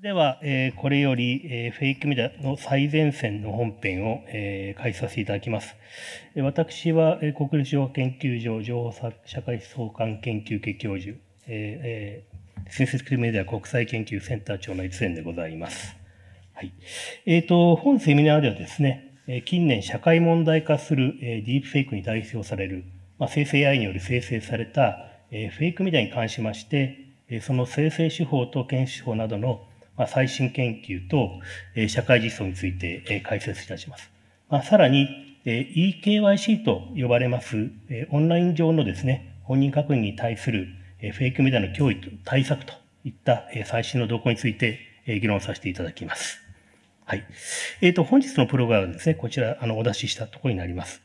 れでは、えー、これより、えー、フェイクメディアの最前線の本編を、えー、開始させていただきます。私は、えー、国立情報研究所情報社会総監研究系教授、えーえー、センセメディア国際研究センター長の一連でございます。はい。えっ、ー、と、本セミナーではですね、えー、近年社会問題化する、えー、ディープフェイクに代表される、まあ、生成 AI により生成された、えー、フェイクメディアに関しまして、その生成手法と検出手法などのまあ、最新研究と、えー、社会実装について、えー、解説いたします。まあ、さらに、えー、EKYC と呼ばれます、えー、オンライン上のですね、本人確認に対する、えー、フェイクメディアの脅威と対策といった、えー、最新の動向について、えー、議論させていただきます。はい。えっ、ー、と、本日のプログラムですね、こちら、あの、お出ししたところになります。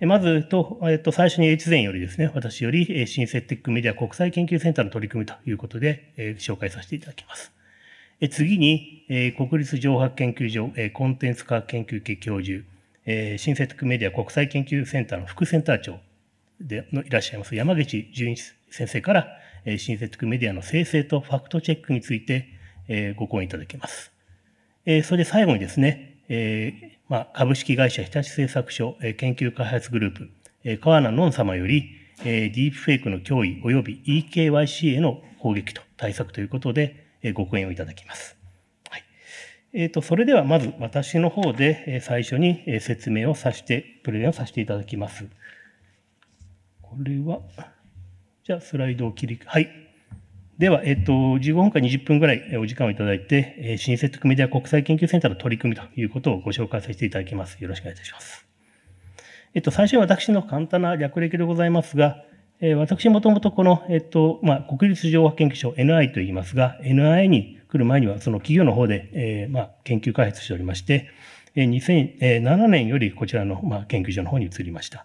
まずと、えっと、最初に越前よりですね、私より、新設テックメディア国際研究センターの取り組みということで、えー、紹介させていただきます。え次に、え国立情報研究所、えコンテンツ科学研究系教授、え新設テクメディア国際研究センターの副センター長でのいらっしゃいます山口純一先生から、え新設テクメディアの生成とファクトチェックについて、えご講演いただきます。えそれで最後にですね、えまあ、株式会社日立製作所、え研究開発グループ、え川名のん様より、えディープフェイクの脅威及び EKYC への攻撃と対策ということで、ご講演をいただきます。はい。えっ、ー、と、それではまず私の方で最初に説明をさせて、プレゼンをさせていただきます。これは、じゃあスライドを切り、はい。では、えっ、ー、と、15分か20分ぐらいお時間をいただいて、新設メディア国際研究センターの取り組みということをご紹介させていただきます。よろしくお願いいたします。えっ、と、最初は私の簡単な略歴でございますが、え私もともとこの、えっと、まあ、国立情報研究所 NI と言いますが、NI に来る前にはその企業の方で、えー、まあ、研究開発しておりまして、2007年よりこちらの、まあ、研究所の方に移りました。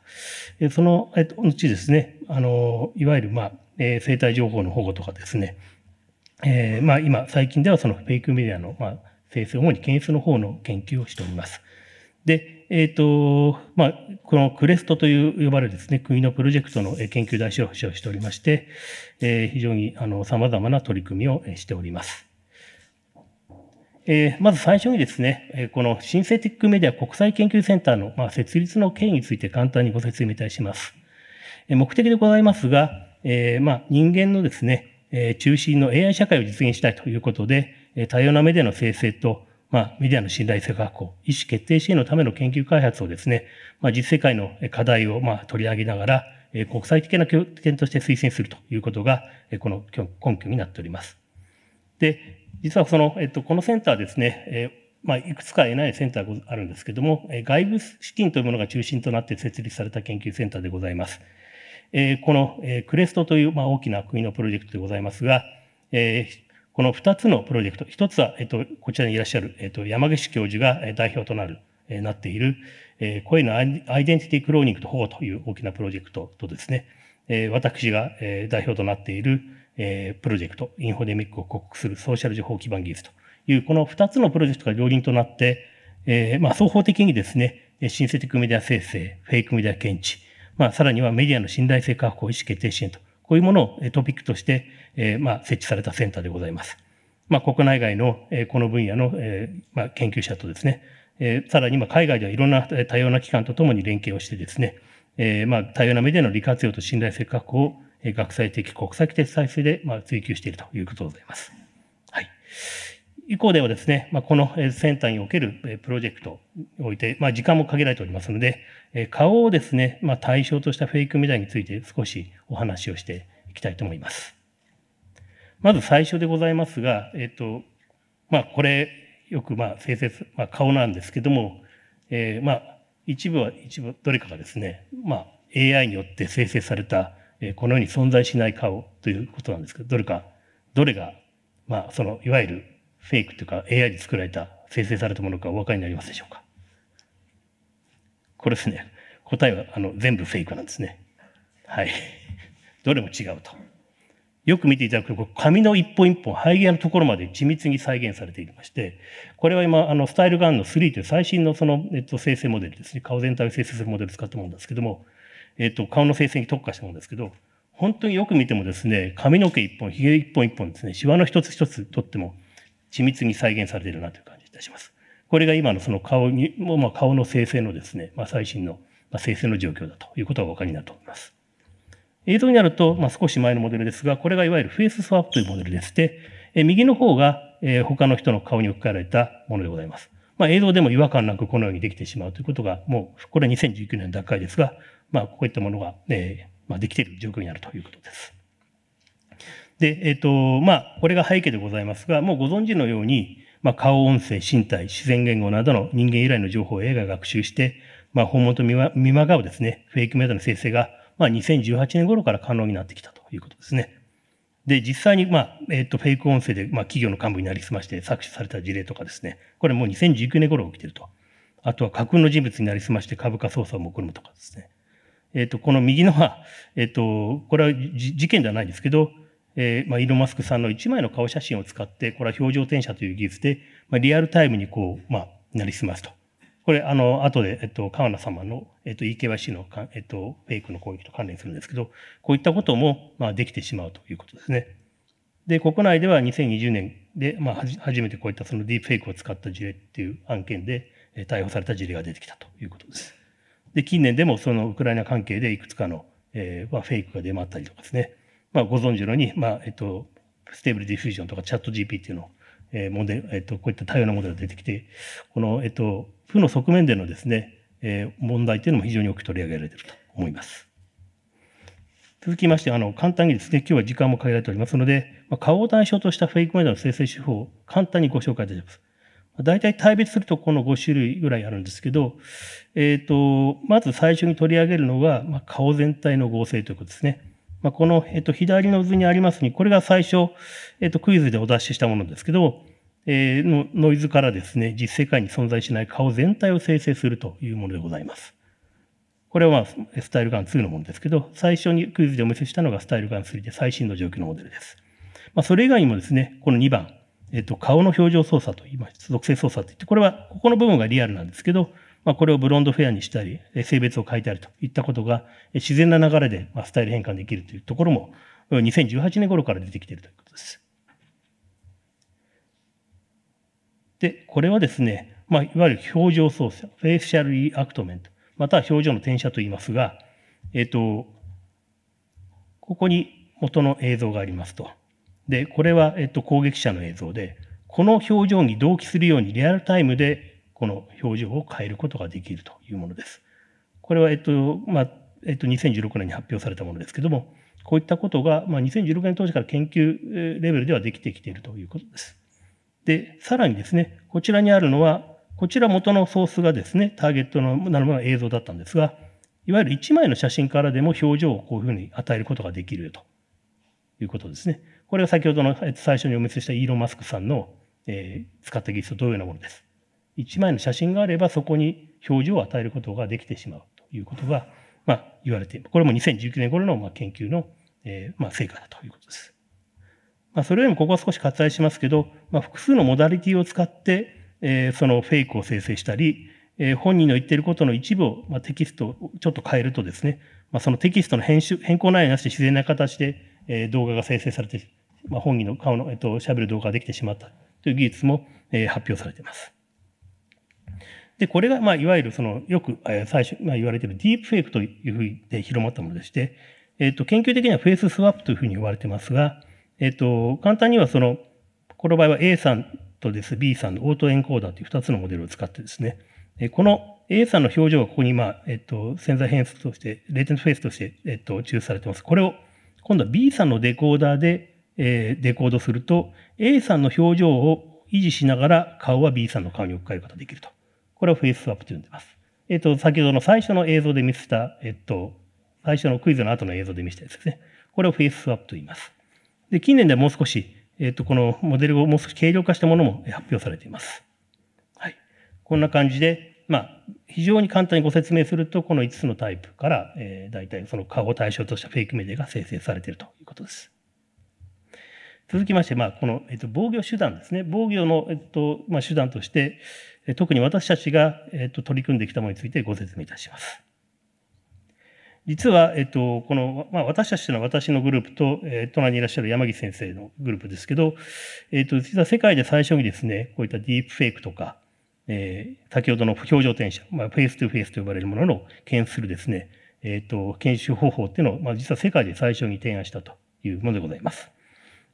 その、えっと、後ですね、あの、いわゆる、まあ、えー、生態情報の保護とかですね、えー、まあ、今、最近ではそのフェイクメディアの、まあ、生成主に検出の方の研究をしております。で、えっ、ー、と、まあ、このクレストという呼ばれるですね、国のプロジェクトの研究代表をしておりまして、えー、非常にあの様々な取り組みをしております。えー、まず最初にですね、このシンセティックメディア国際研究センターの、まあ、設立の経緯について簡単にご説明いたします。目的でございますが、えー、まあ、人間のですね、中心の AI 社会を実現したいということで、多様なメディアの生成とまあ、メディアの信頼性確保、意思決定支援のための研究開発をですね、まあ、実世界の課題をまあ取り上げながら、国際的な拠点として推薦するということが、この根拠になっております。で、実はその、えっと、このセンターですね、えまあ、いくつか得ないセンターがあるんですけども、外部資金というものが中心となって設立された研究センターでございます。えこの、えクレストという、まあ、大きな国のプロジェクトでございますが、えこの二つのプロジェクト、一つは、えっと、こちらにいらっしゃる、えっと、山岸教授が代表となる、えなっている、え声のアイデンティティクローニングと保護という大きなプロジェクトとですね、え私が、え代表となっている、えプロジェクト、インフォデミックを克服するソーシャル情報基盤技術という、この二つのプロジェクトが両輪となって、えまあ、双方的にですね、シンセティックメディア生成、フェイクメディア検知、まあ、さらにはメディアの信頼性確保、意思決定支援とこういうものをトピックとして、えー、まあ、設置されたセンターでございます。まあ、国内外の、えー、この分野の、えー、まあ、研究者とですね、えー、さらに、まあ、海外ではいろんな多様な機関とともに連携をしてですね、えー、まあ、多様なメディアの利活用と信頼性確保を、えー、学際的、国際的再生で、まあ、追求しているということでございます。はい。以降ではですね、まあ、このセンターにおけるプロジェクトにおいて、まあ、時間も限られておりますので、顔をですね、まあ、対象としたフェイクメディアについて少しお話をしていきたいと思います。まず最初でございますが、えっと、まあ、これ、よく、まあ、生成、まあ、顔なんですけども、えー、まあ、一部は、一部、どれかがですね、まあ、AI によって生成された、このように存在しない顔ということなんですけど、どれか、どれが、まあ、その、いわゆるフェイクというか AI で作られた、生成されたものかお分かりになりますでしょうか。これですね。答えはあの全部フェイクなんですね。はい。どれも違うと。よく見ていただくと、紙の一本一本、肺毛のところまで緻密に再現されていまして、これは今、あの、スタイルガンの3という最新のその、えっと、生成モデルですね。顔全体を生成するモデルを使ったものですけども、えっと、顔の生成に特化したものですけど、本当によく見てもですね、髪の毛一本、髭一本一本ですね、シワの一つ一つとっても、緻密に再現されているなという感じいたします。これが今のその顔に、もまあ、顔の生成のですね、まあ、最新の生成の状況だということがお分かりになると思います。映像になると、まあ、少し前のモデルですが、これがいわゆるフェイススワップというモデルでして、え右の方が、え他の人の顔に置き換えられたものでございます。まあ、映像でも違和感なくこのようにできてしまうということが、もう、これは2019年の段階ですが、まあ、こういったものが、えー、まあ、できている状況になるということです。で、えっ、ー、と、まあ、これが背景でございますが、もうご存知のように、まあ、顔、音声、身体、自然言語などの人間由来の情報を映画学習して、まあ、訪問と見まがうですね、フェイクメディアの生成が、まあ、2018年頃から可能になってきたということですね。で、実際に、まあ、えっ、ー、と、フェイク音声で、まあ、企業の幹部になりすまして搾取された事例とかですね、これもう2019年頃起きてると。あとは架空の人物になりすまして株価操作を目論むとかですね。えっ、ー、と、この右のは、えっ、ー、と、これは事件ではないんですけど、えー、まあ、イーロン・マスクさんの1枚の顔写真を使って、これは表情転写という技術で、まあ、リアルタイムにこう、まあ、なりすますと。これ、あの、後で、えっと、川名様の、えっと、EKYC のか、えっと、フェイクの攻撃と関連するんですけど、こういったことも、まあ、できてしまうということですね。で、国内では2020年で、まあ、初めてこういったそのディープフェイクを使った事例っていう案件で、逮捕された事例が出てきたということです。で、近年でもそのウクライナ関係でいくつかの、えーまあ、フェイクが出回ったりとかですね、まあ、ご存知のように、まあえっと、ステーブルディフュージョンとかチャット GP っていうの、えーモデルえっと、こういった多様なモデルが出てきて、この、えっと、負の側面でのですね、えー、問題というのも非常に多く取り上げられていると思います。続きまして、あの、簡単にですね、今日は時間も限られておりますので、まあ、顔を対象としたフェイクメディアの生成手法を簡単にご紹介いたします。大体対別するとこの5種類ぐらいあるんですけど、えっ、ー、と、まず最初に取り上げるのが、まあ、顔全体の合成ということですね。まあ、この、えっと、左の図にありますに、これが最初、えっと、クイズでお出ししたものですけど、えー、のノイズからですね、実世界に存在しない顔全体を生成するというものでございます。これは、まあ、スタイルガン2のものですけど、最初にクイズでお見せしたのがスタイルガン3で最新の状況のモデルです。まあ、それ以外にもですね、この2番、えっと、顔の表情操作と言います、属性操作といって、これは、ここの部分がリアルなんですけど、まあ、これをブロンドフェアにしたり、性別を変えたりといったことが、自然な流れでスタイル変換できるというところも、2018年頃から出てきているということです。で、これはですね、まあ、いわゆる表情操作、フェイシャルリアクトメント、または表情の転写と言いますが、えっ、ー、と、ここに元の映像がありますと。で、これは、えっと、攻撃者の映像で、この表情に同期するようにリアルタイムでこの表情を変えることができるというものです。これは、えっと、まあ、えっと、2016年に発表されたものですけども、こういったことが、まあ、2016年当時から研究レベルではできてきているということです。で、さらにですね、こちらにあるのは、こちら元のソースがですね、ターゲットのなるもの映像だったんですが、いわゆる1枚の写真からでも表情をこういうふうに与えることができるよということですね。これが先ほどの最初にお見せしたイーロン・マスクさんの、えー、使った技術と同様なものです。一枚の写真があればそこに表示を与えることができてしまうということが、まあ、言われている。これも2019年頃のまあ研究の、えー、まあ成果だということです。まあ、それよりもここは少し割愛しますけど、まあ、複数のモダリティを使って、えー、そのフェイクを生成したり、えー、本人の言っていることの一部を、まあ、テキストをちょっと変えるとですね、まあ、そのテキストの編集、変更内容なしで自然な形で、えー、動画が生成されて、まあ、本人の顔の、えっと、喋る動画ができてしまったという技術も、えー、発表されています。で、これが、まあ、いわゆる、その、よく、え最初、まあ、言われているディープフェイクというふうで広まったものでして、えっ、と、研究的にはフェイススワップというふうに言われてますが、えっ、と、簡単には、その、この場合は A さんとです、B さんのオートエンコーダーという2つのモデルを使ってですね、えこの A さんの表情がここに、まあ、えっ、と、潜在変数として、レーテントフェイスとして、えっ、と、抽出されてます。これを、今度は B さんのデコーダーで、えデコードすると、A さんの表情を維持しながら顔は B さんの顔に置き換えることができると。これをフェイススワップと呼んでます。えっ、と、先ほどの最初の映像で見せた、えっ、と、最初のクイズの後の映像で見せたやつですね。これをフェイススワップと言います。で、近年ではもう少し、えっ、と、このモデルをもう少し軽量化したものも発表されています。はい。こんな感じで、まあ、非常に簡単にご説明すると、この5つのタイプから、えー、大体その顔を対象としたフェイクメディアが生成されているということです。続きまして、まあ、この、えっと、防御手段ですね。防御の、えっとまあ、手段として、特に私たちが、えっと、取り組んできたものについてご説明いたします。実は、えっと、この、まあ、私たちの私のグループと、えー、隣にいらっしゃる山木先生のグループですけど、えっと、実は世界で最初にですね、こういったディープフェイクとか、えー、先ほどの表情転写、まあ、フェイストゥフェイスと呼ばれるものの検出するですね、えっと、研修方法っていうのを、まあ、実は世界で最初に提案したというものでございます。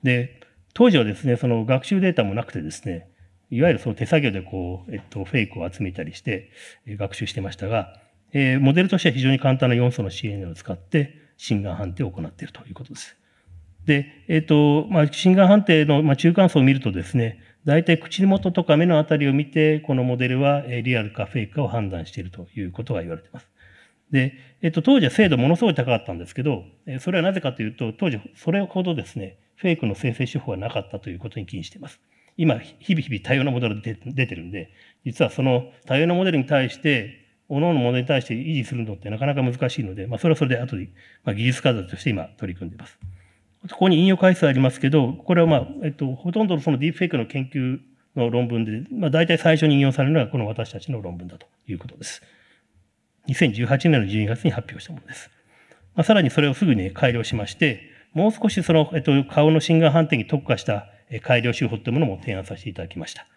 で、当時はですね、その学習データもなくてですね、いわゆるその手作業でこう、えっと、フェイクを集めたりして、え学習してましたが、えー、モデルとしては非常に簡単な4層の CNN を使って、心眼判定を行っているということです。で、えっ、ー、と、まあ、心眼判定の、まあ、中間層を見るとですね、大体口元とか目のあたりを見て、このモデルはリアルかフェイクかを判断しているということが言われています。で、えっと、当時は精度ものすごい高かったんですけど、それはなぜかというと、当時それほどですね、フェイクの生成手法はなかったということに起因しています。今、日々日々多様なモデルで出てるんで、実はその多様なモデルに対して、各々のモデルに対して維持するのってなかなか難しいので、まあ、それはそれで後で、まあ、技術開発として今取り組んでいます。ここに引用回数ありますけど、これはまあ、えっと、ほとんどのそのディープフェイクの研究の論文で、まあ、大体最初に引用されるのがこの私たちの論文だということです。2018年の12月に発表したものです。まあ、さらにそれをすぐに、ね、改良しまして、もう少しその、えっと、顔の心眼判定に特化した改良手法というものも提案させていただきました。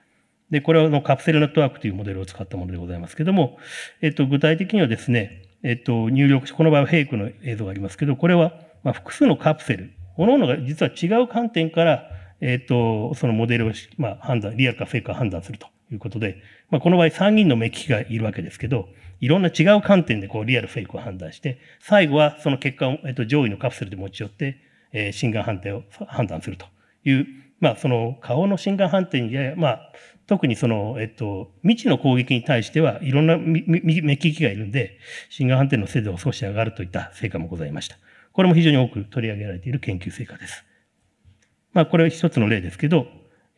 で、これはのカプセルネットワークというモデルを使ったものでございますけども、えっと、具体的にはですね、えっと、入力し、この場合はフェイクの映像がありますけど、これは、ま複数のカプセル、各々が実は違う観点から、えっと、そのモデルを、ま判断、リアルかフェイクか判断するということで、まあ、この場合3人の目利きがいるわけですけど、いろんな違う観点でこうリアルフェイクを判断して、最後はその結果を、えっと、上位のカプセルで持ち寄って、えー、心眼判定を判断するという、まあ、その顔の心眼判定に、まあ、特にその、えっと、未知の攻撃に対してはいろんな目利きがいるんで、心眼判定の精度を少し上がるといった成果もございました。これも非常に多く取り上げられている研究成果です。まあ、これは一つの例ですけど、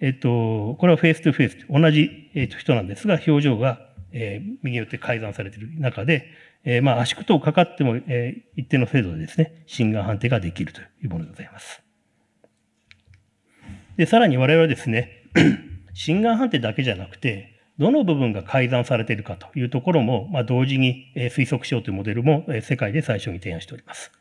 えっと、これはフェイストゥフェイス、同じ、えっと、人なんですが、表情が、え右によって改ざんされている中で、えー、まあ、足縮とかかっても、えー、一定の精度でですね、心眼判定ができるというものでございます。で、さらに我々はですね、心眼判定だけじゃなくて、どの部分が改ざんされているかというところも、まあ、同時に推測しようというモデルも世界で最初に提案しております。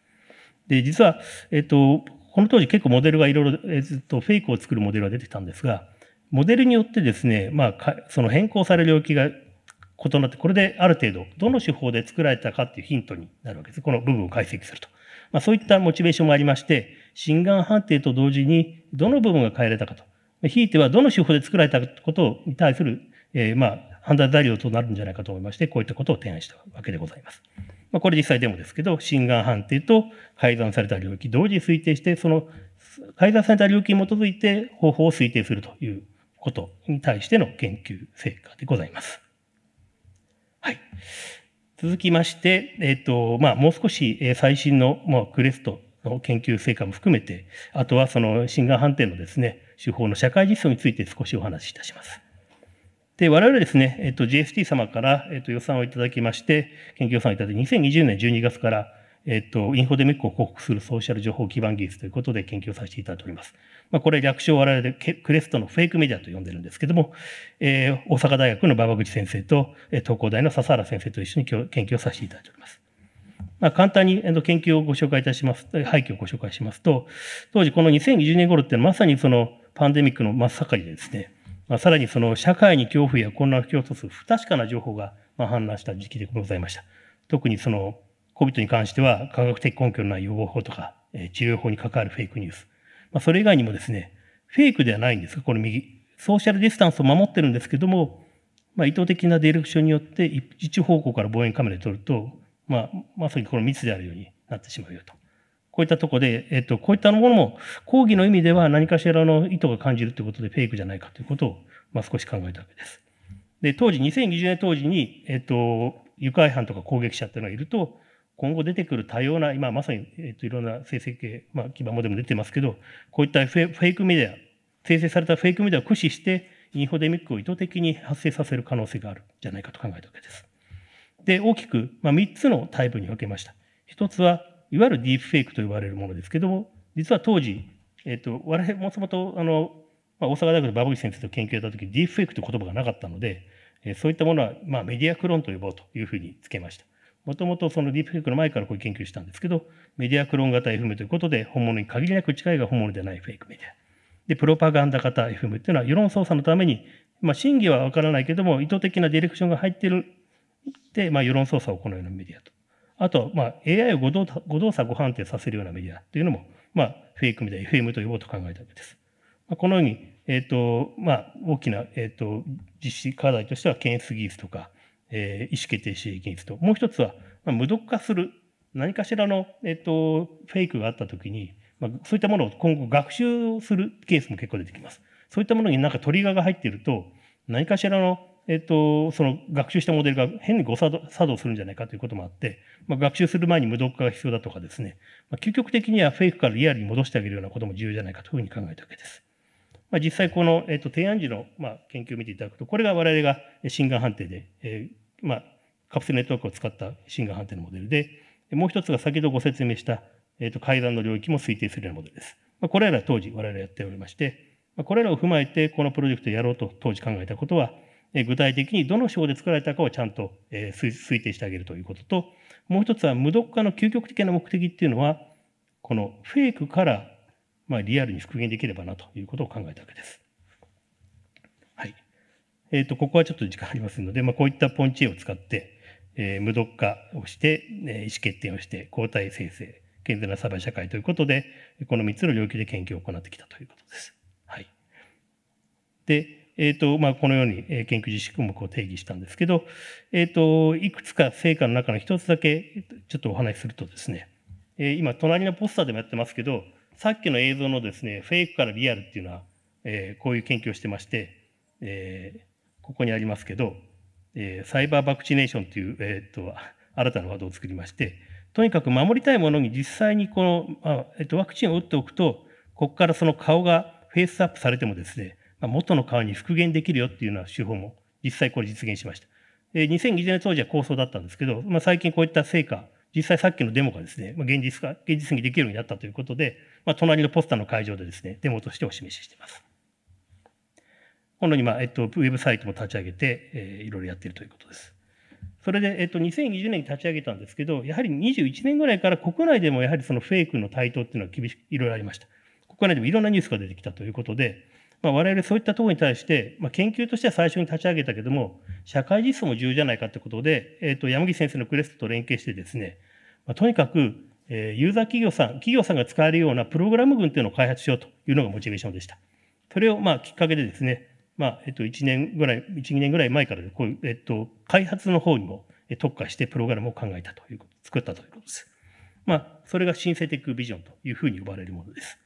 で、実は、えっと、この当時結構モデルがいろいろ、えっと、フェイクを作るモデルが出てきたんですが、モデルによってですね、まあ、その変更される領域が異なって、これである程度、どの手法で作られたかっていうヒントになるわけです。この部分を解析すると。まあ、そういったモチベーションもありまして、心眼判定と同時にどの部分が変えられたかと、ひいてはどの手法で作られたことに対する、えー、まあ、判断材料となるんじゃないかと思いまして、こういったことを提案したわけでございます。まあ、これ実際でもですけど、心眼判定と改ざんされた領域、同時推定して、その改ざんされた領域に基づいて方法を推定するということに対しての研究成果でございます。はい。続きまして、えっ、ー、と、まあ、もう少し、えー、最新の、まあ、クレストの研究成果も含めて、あとはその心眼判定のですね、手法の社会実装について少しお話しいたします。で、我々ですね、えっ、ー、と、GST 様から、えっ、ー、と、予算をいただきまして、研究予算をいただいて、2020年12月から、えっと、インフォデミックを克服するソーシャル情報基盤技術ということで研究させていただいております。まあ、これ略称我々クレストのフェイクメディアと呼んでるんですけども、えー、大阪大学の馬場口先生と、東工大の笹原先生と一緒に研究をさせていただいております。まあ、簡単に研究をご紹介いたします、背景をご紹介しますと、当時この2020年頃ってまさにそのパンデミックの真っ盛りでですね、まあ、さらにその社会に恐怖や混乱を共通起こす不確かな情報がまあ氾濫した時期でございました。特にその COVID に関しては科学的根拠のない予防法とか、え治療法に関わるフェイクニュース。まあ、それ以外にもですね、フェイクではないんですが、この右。ソーシャルディスタンスを守ってるんですけども、まあ、意図的なディレクションによって一方向から望遠カメラで撮ると、まあ、まさにこの密であるようになってしまうよと。こういったとこで、えっと、こういったものも、抗議の意味では何かしらの意図が感じるということでフェイクじゃないかということを、まあ、少し考えたわけです。で、当時、2020年当時に、えっと、愉快犯とか攻撃者っていうのがいると、今後出てくる多様な、今まさに、えっと、いろんな生成系、まあ、基盤モデルも出てますけど、こういったフェイクメディア、生成されたフェイクメディアを駆使して、インフォデミックを意図的に発生させる可能性があるんじゃないかと考えたわけです。で、大きく、まあ、3つのタイプに分けました。1つは、いわゆるディープフェイクと呼ばれるものですけども、実は当時、えっと、我々もともと、あの、まあ、大阪大学の馬渕先生と研究をやった時、ディープフェイクという言葉がなかったので、そういったものは、まあ、メディアクローンと呼ぼうというふうにつけました。もともとそのディープフェイクの前からこういう研究したんですけど、メディアクローン型 FM ということで、本物に限りなく近いが本物でないフェイクメディア。で、プロパガンダ型 FM っていうのは世論操作のために、まあ、真偽はわからないけども、意図的なディレクションが入ってるで、まあ、世論操作を行うようなメディアと。あと、まあ、AI を誤動誤動作、誤判定させるようなメディアっていうのも、まあ、フェイクメディア、FM と呼ぼうと考えたわけです。まあ、このように、えっ、ー、と、まあ、大きな、えっ、ー、と、実施課題としては、検出技術とか、えー、意思決定支配と、もう一つは、まあ、無毒化する、何かしらの、えっと、フェイクがあったときに、まあ、そういったものを今後学習するケースも結構出てきます。そういったものになんかトリガーが入っていると、何かしらの、えっと、その学習したモデルが変に誤作動作動するんじゃないかということもあって、まあ、学習する前に無毒化が必要だとかですね、まあ、究極的にはフェイクからリアルに戻してあげるようなことも重要じゃないかというふうに考えたわけです。まあ、実際この、えっと、提案時の、まあ、研究を見ていただくと、これが我々が診断判定で、えー、まあ、カプセルネットワークを使った真化判定のモデルで、もう一つが先ほどご説明した、えー、と階段の領域も推定するようなモデルです。まあ、これら当時我々やっておりまして、まあ、これらを踏まえてこのプロジェクトをやろうと当時考えたことは、えー、具体的にどの手法で作られたかをちゃんと、えー、推定してあげるということと、もう一つは無毒化の究極的な目的っていうのは、このフェイクから、まあ、リアルに復元できればなということを考えたわけです。えっ、と、ここはちょっと時間ありますので、まあ、こういったポンチ絵を使って、えー、無毒化をして、えー、意思決定をして、抗体生成、健全なサバイ社会ということで、この3つの領域で研究を行ってきたということです。はい。で、えっ、ー、と、まあ、このように研究実施項目を定義したんですけど、えっ、ー、と、いくつか成果の中の一つだけ、ちょっとお話しするとですね、えー、今、隣のポスターでもやってますけど、さっきの映像のですね、フェイクからリアルっていうのは、えー、こういう研究をしてまして、えここにありますけど、えー、サイバーバクチネーションという、えー、っと新たなワードを作りまして、とにかく守りたいものに実際にこの、あえっと、ワクチンを打っておくと、ここからその顔がフェイスアップされてもですね、まあ、元の顔に復元できるよっていうような手法も実際これ実現しました。えー、2020年当時は構想だったんですけど、まあ、最近こういった成果、実際さっきのデモがですね、まあ、現実化、現実にできるようになったということで、まあ、隣のポスターの会場でですね、デモとしてお示ししています。今度に、まあえっと、ウェブサイトも立ち上げて、えー、いろいろやっているということです。それで、えっと、2020年に立ち上げたんですけど、やはり21年ぐらいから国内でもやはりそのフェイクの台頭っていうのは厳しく、いろいろありました。国内でもいろんなニュースが出てきたということで、まあ、我々そういったところに対して、まあ、研究としては最初に立ち上げたけども、社会実装も重要じゃないかということで、えっと、山岸先生のクレストと連携してですね、まあ、とにかく、えー、ユーザー企業さん、企業さんが使えるようなプログラム群っていうのを開発しようというのがモチベーションでした。それを、まあ、きっかけでですね、まあ、えっと、1年ぐらい、1、2年ぐらい前から、こういう、えっと、開発の方にも特化してプログラムを考えたということ、作ったということです。まあ、それがシンセティックビジョンというふうに呼ばれるものです。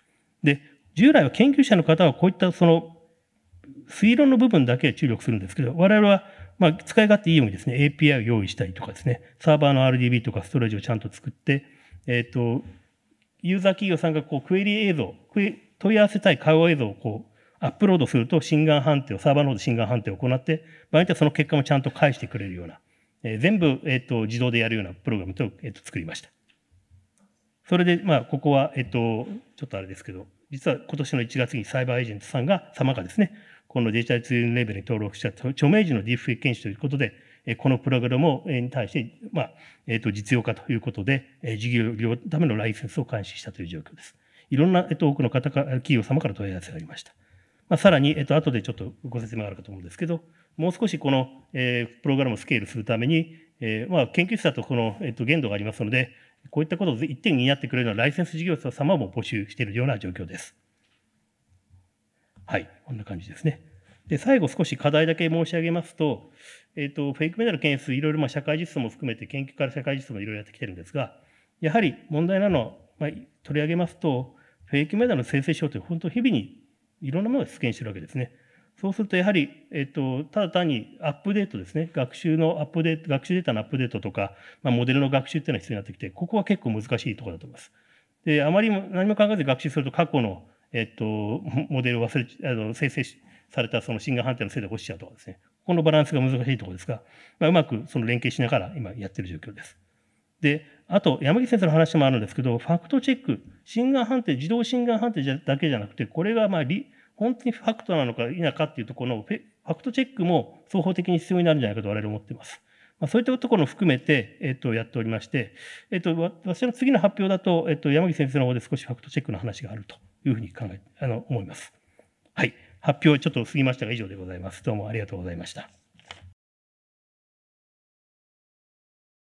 で、従来は研究者の方はこういったその推論の部分だけ注力するんですけど、我々はまあ、使い勝手いいようにですね、API を用意したりとかですね、サーバーの RDB とかストレージをちゃんと作って、えっ、と、ユーザー企業さんがこうクエリ映像、クエ、問い合わせたい会話映像をこう、アップロードすると心眼判定を、サーバーノード心眼判定を行って、場合によってはその結果もちゃんと返してくれるような、えー、全部、えっ、ー、と、自動でやるようなプログラムと、えっ、ー、と、作りました。それで、まあ、ここは、えっ、と、ちょっとあれですけど、実は今年の1月にサイバーエージェントさんが、様がですね、このデジタルツインレベルに登録した著名人のディフイ検視ということで、このプログラムに対して、まあ、えっ、と、実用化ということで、事業のためのライセンスを監視したという状況です。いろんな、えっと、多くの方か、ら、企業様から問い合わせがありました。まあ、さらに、えっと、後でちょっとご説明があるかと思うんですけど、もう少しこの、えー、プログラムをスケールするために、えー、まあ、研究者とこの、えっと、限度がありますので、こういったことを一点になってくれるようなライセンス事業者様も募集しているような状況です。はい、こんな感じですね。で、最後少し課題だけ申し上げますと、えっ、と、フェイクメダル件数、いろいろまあ社会実装も含めて、研究から社会実装もいろいろやってきてるんですが、やはり問題なのは、まあ、取り上げますと、フェイクメダルの生成という、本当日々にいろんなものが出現してるわけですね。そうするとやはり、えっと、ただ単にアップデートですね、学習のアップデート、学習データのアップデートとか、まあ、モデルの学習っていうのは必要になってきて、ここは結構難しいところだと思います。で、あまりも何も考えず学習すると過去の、えっと、モデルを忘れ、あの生成されたその進化判定のせいで落ちちゃうとかですね、ここのバランスが難しいところですが、まあ、うまくその連携しながら今やってる状況です。で、あと、山岸先生の話もあるんですけど、ファクトチェック、心眼判定、自動心眼判定だけじゃなくて、これがまあ本当にファクトなのか否かっていうところのファクトチェックも双方的に必要になるんじゃないかと我々思っています。まあ、そういったところも含めて、えっと、やっておりまして、えっと、私の次の発表だと、えっと、山木先生の方で少しファクトチェックの話があるというふうに考え、あの、思います。はい。発表ちょっと過ぎましたが以上でございます。どうもありがとうございました。